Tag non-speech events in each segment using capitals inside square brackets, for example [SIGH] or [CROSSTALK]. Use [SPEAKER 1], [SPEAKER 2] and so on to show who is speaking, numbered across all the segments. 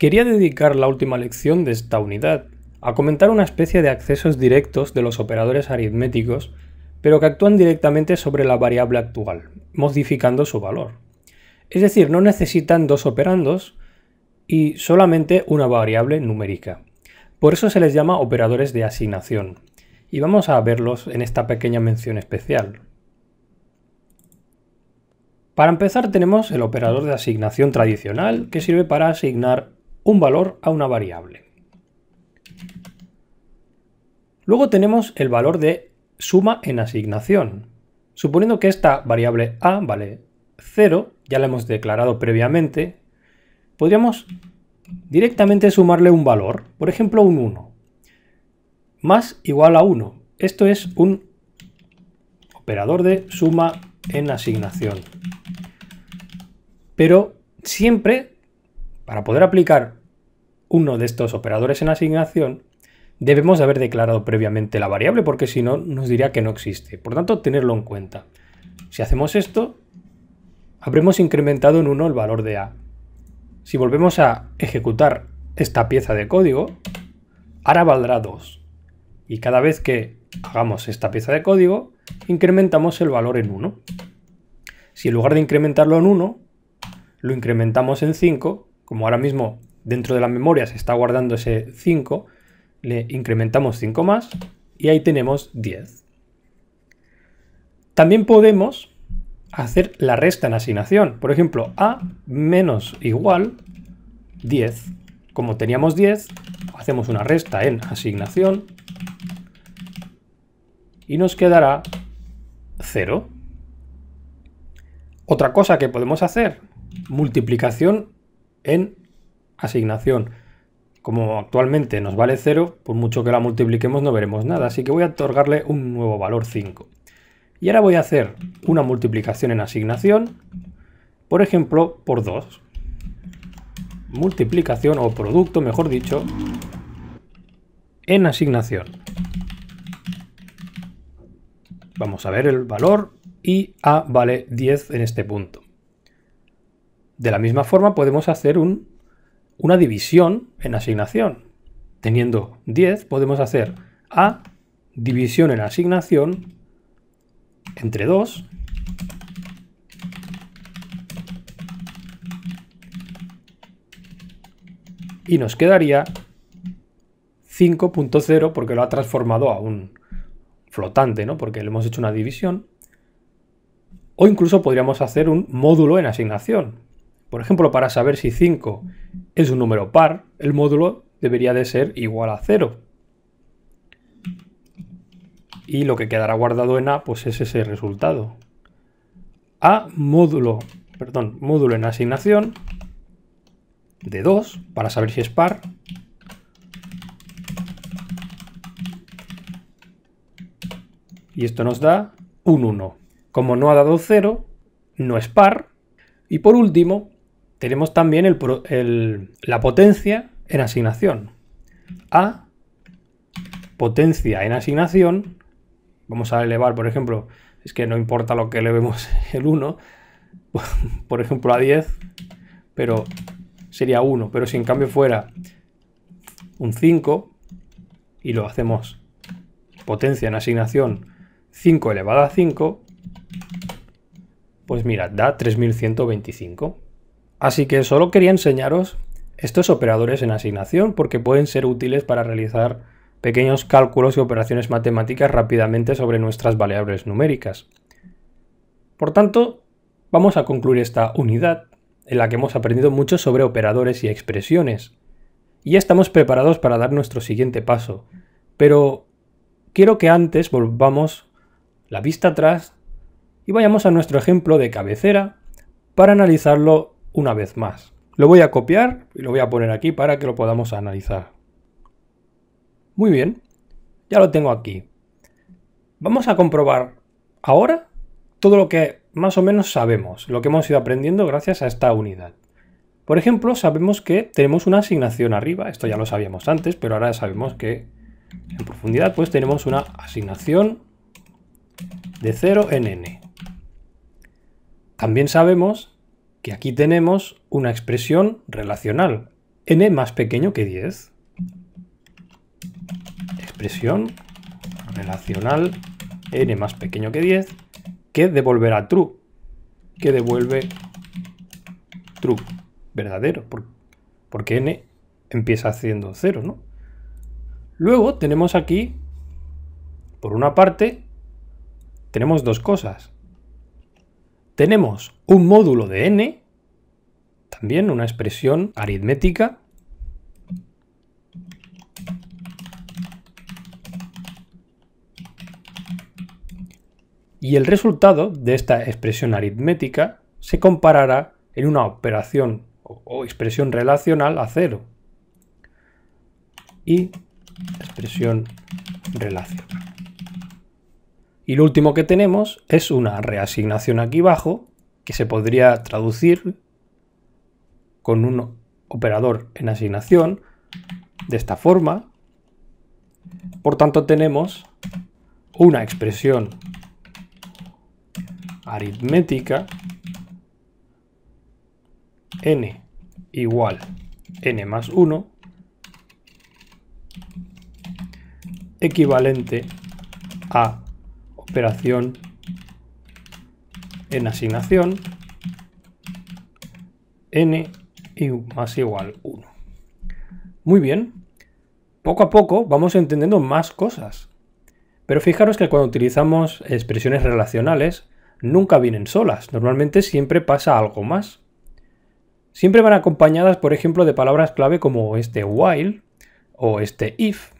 [SPEAKER 1] Quería dedicar la última lección de esta unidad a comentar una especie de accesos directos de los operadores aritméticos, pero que actúan directamente sobre la variable actual, modificando su valor. Es decir, no necesitan dos operandos y solamente una variable numérica. Por eso se les llama operadores de asignación, y vamos a verlos en esta pequeña mención especial. Para empezar tenemos el operador de asignación tradicional que sirve para asignar un valor a una variable. Luego tenemos el valor de suma en asignación. Suponiendo que esta variable a vale 0, ya la hemos declarado previamente, podríamos directamente sumarle un valor, por ejemplo un 1, más igual a 1. Esto es un operador de suma en asignación. Pero siempre, para poder aplicar uno de estos operadores en asignación, debemos haber declarado previamente la variable porque si no nos diría que no existe. Por tanto, tenerlo en cuenta. Si hacemos esto, habremos incrementado en 1 el valor de A. Si volvemos a ejecutar esta pieza de código, ahora valdrá 2. Y cada vez que hagamos esta pieza de código, incrementamos el valor en 1. Si en lugar de incrementarlo en 1, lo incrementamos en 5, como ahora mismo dentro de la memoria se está guardando ese 5, le incrementamos 5 más y ahí tenemos 10. También podemos hacer la resta en asignación. Por ejemplo, a menos igual 10. Como teníamos 10, hacemos una resta en asignación y nos quedará 0. Otra cosa que podemos hacer, multiplicación en asignación. Como actualmente nos vale 0, por mucho que la multipliquemos no veremos nada, así que voy a otorgarle un nuevo valor 5. Y ahora voy a hacer una multiplicación en asignación, por ejemplo, por 2. Multiplicación o producto, mejor dicho, en asignación. Vamos a ver el valor y A vale 10 en este punto. De la misma forma podemos hacer un una división en asignación. Teniendo 10 podemos hacer A división en asignación entre 2 y nos quedaría 5.0 porque lo ha transformado a un flotante, ¿no? Porque le hemos hecho una división. O incluso podríamos hacer un módulo en asignación, por ejemplo, para saber si 5 es un número par, el módulo debería de ser igual a 0. Y lo que quedará guardado en A pues es ese resultado. A módulo, perdón, módulo en asignación de 2 para saber si es par. Y esto nos da un 1. Como no ha dado 0, no es par. Y por último, tenemos también la potencia en asignación. A, potencia en asignación, vamos a elevar, por ejemplo, es que no importa lo que elevemos [LAUGHS] el 1, [LAUGHS] por ejemplo a 10, pero sería 1, pero si en cambio fuera un 5 y lo hacemos potencia en asignación 5 elevada a 5, pues mira, da 3125. Así que solo quería enseñaros estos operadores en asignación porque pueden ser útiles para realizar pequeños cálculos y operaciones matemáticas rápidamente sobre nuestras variables numéricas. Por tanto, vamos a concluir esta unidad en la que hemos aprendido mucho sobre operadores y expresiones. Y ya estamos preparados para dar nuestro siguiente paso, pero quiero que antes volvamos la vista atrás y vayamos a nuestro ejemplo de cabecera para analizarlo una vez más. Lo voy a copiar y lo voy a poner aquí para que lo podamos analizar. Muy bien, ya lo tengo aquí. Vamos a comprobar ahora todo lo que más o menos sabemos, lo que hemos ido aprendiendo gracias a esta unidad. Por ejemplo, sabemos que tenemos una asignación arriba, esto ya lo sabíamos antes, pero ahora sabemos que en profundidad pues tenemos una asignación de 0 en n. También sabemos que aquí tenemos una expresión relacional, n más pequeño que 10. Expresión relacional n más pequeño que 10 que devolverá true, que devuelve true, verdadero, porque n empieza haciendo 0, ¿no? Luego tenemos aquí, por una parte, tenemos dos cosas. Tenemos un módulo de n, también una expresión aritmética, y el resultado de esta expresión aritmética se comparará en una operación o expresión relacional a cero y expresión relacional. Y lo último que tenemos es una reasignación aquí abajo que se podría traducir con un operador en asignación de esta forma. Por tanto tenemos una expresión aritmética n igual n más 1 equivalente a operación en asignación n y más igual 1. Muy bien, poco a poco vamos entendiendo más cosas. Pero fijaros que cuando utilizamos expresiones relacionales, nunca vienen solas, normalmente siempre pasa algo más. Siempre van acompañadas, por ejemplo, de palabras clave como este while o este if.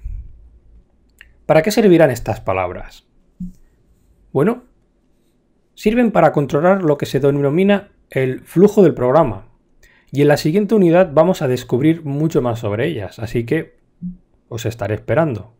[SPEAKER 1] ¿Para qué servirán estas palabras? Bueno, sirven para controlar lo que se denomina el flujo del programa. Y en la siguiente unidad vamos a descubrir mucho más sobre ellas, así que os estaré esperando.